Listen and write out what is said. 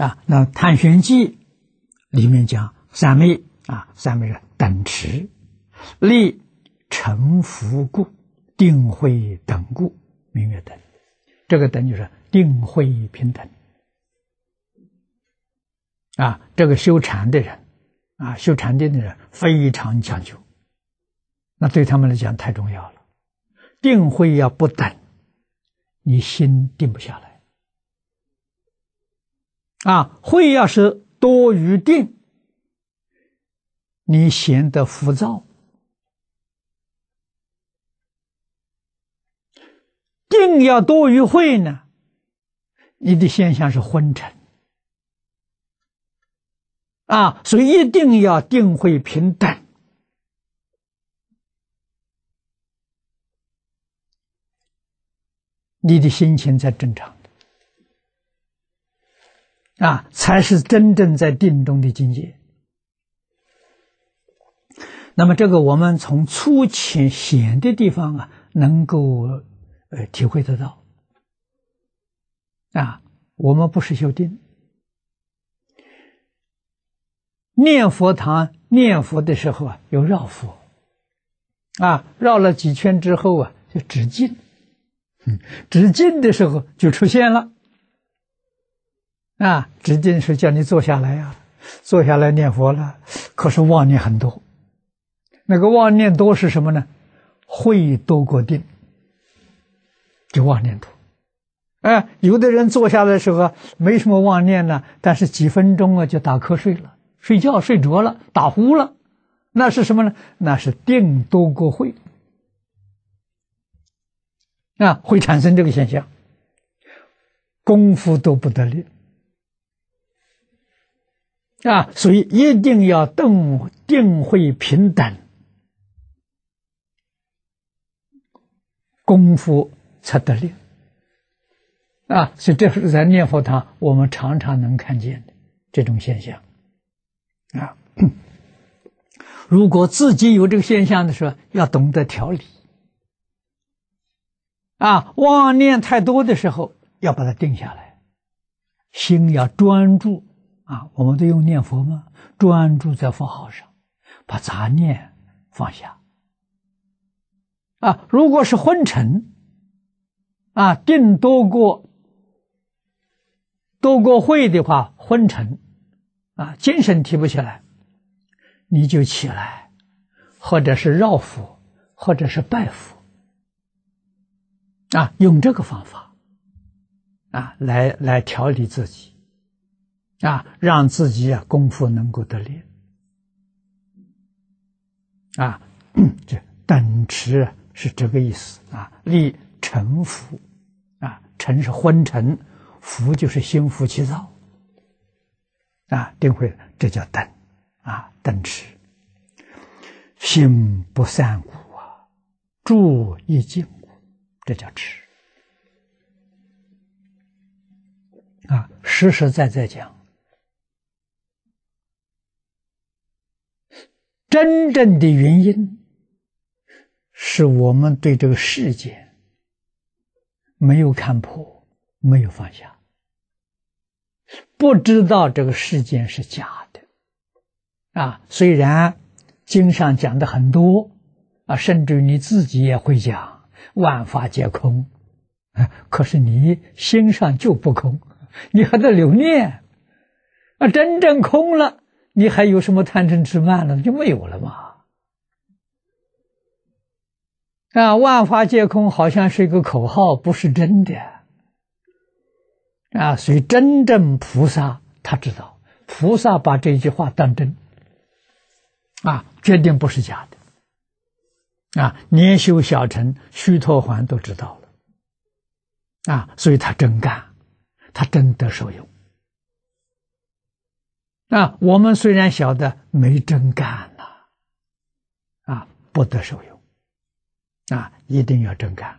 啊，那《探玄记》里面讲三昧啊，三昧是等持，立、成福故，定慧等故，明月等。这个等就是定慧平等啊。这个修禅的人啊，修禅定的人非常讲究，那对他们来讲太重要了。定慧要不等，你心定不下来。啊，慧要是多于定，你显得浮躁；定要多于慧呢，你的现象是昏沉。啊，所以一定要定慧平等，你的心情才正常。啊，才是真正在定中的境界。那么，这个我们从粗浅显的地方啊，能够呃体会得到。啊，我们不是修定，念佛堂念佛的时候啊，有绕佛，啊，绕了几圈之后啊，就直境，嗯，直境的时候就出现了。啊，直接是叫你坐下来呀，坐下来念佛了。可是妄念很多，那个妄念多是什么呢？会多过定，就妄念多。哎，有的人坐下的时候没什么妄念呢，但是几分钟啊就打瞌睡了，睡觉睡着了，打呼了，那是什么呢？那是定多过会，那会产生这个现象，功夫都不得力。啊，所以一定要定定慧平等功夫才得力啊！所以这是在念佛堂我们常常能看见的这种现象啊。如果自己有这个现象的时候，要懂得调理啊，妄念太多的时候，要把它定下来，心要专注。啊，我们都用念佛吗？专注在佛号上，把杂念放下。啊，如果是昏沉，啊，定多过多过会的话，昏沉，啊，精神提不起来，你就起来，或者是绕佛，或者是拜佛，啊，用这个方法，啊，来来调理自己。啊，让自己啊功夫能够得力，啊，这等持是这个意思啊。立沉浮，啊，沉是昏沉，浮就是心浮气躁，啊，定慧这叫等，啊，等持。心不散故啊，住一境这叫持。啊，实实在在讲。真正的原因，是我们对这个世界没有看破，没有放下，不知道这个世间是假的，啊，虽然经上讲的很多，啊，甚至你自己也会讲“万法皆空”，啊，可是你心上就不空，你还在留念，啊，真正空了。你还有什么贪嗔痴慢呢？就没有了嘛！啊，万法皆空，好像是一个口号，不是真的。啊，所以真正菩萨他知道，菩萨把这句话当真。啊，决定不是假的。啊，年修小乘虚脱环都知道了。啊，所以他真干，他真得受用。啊，我们虽然晓得没真干呐，啊，不得受用，啊，一定要真干。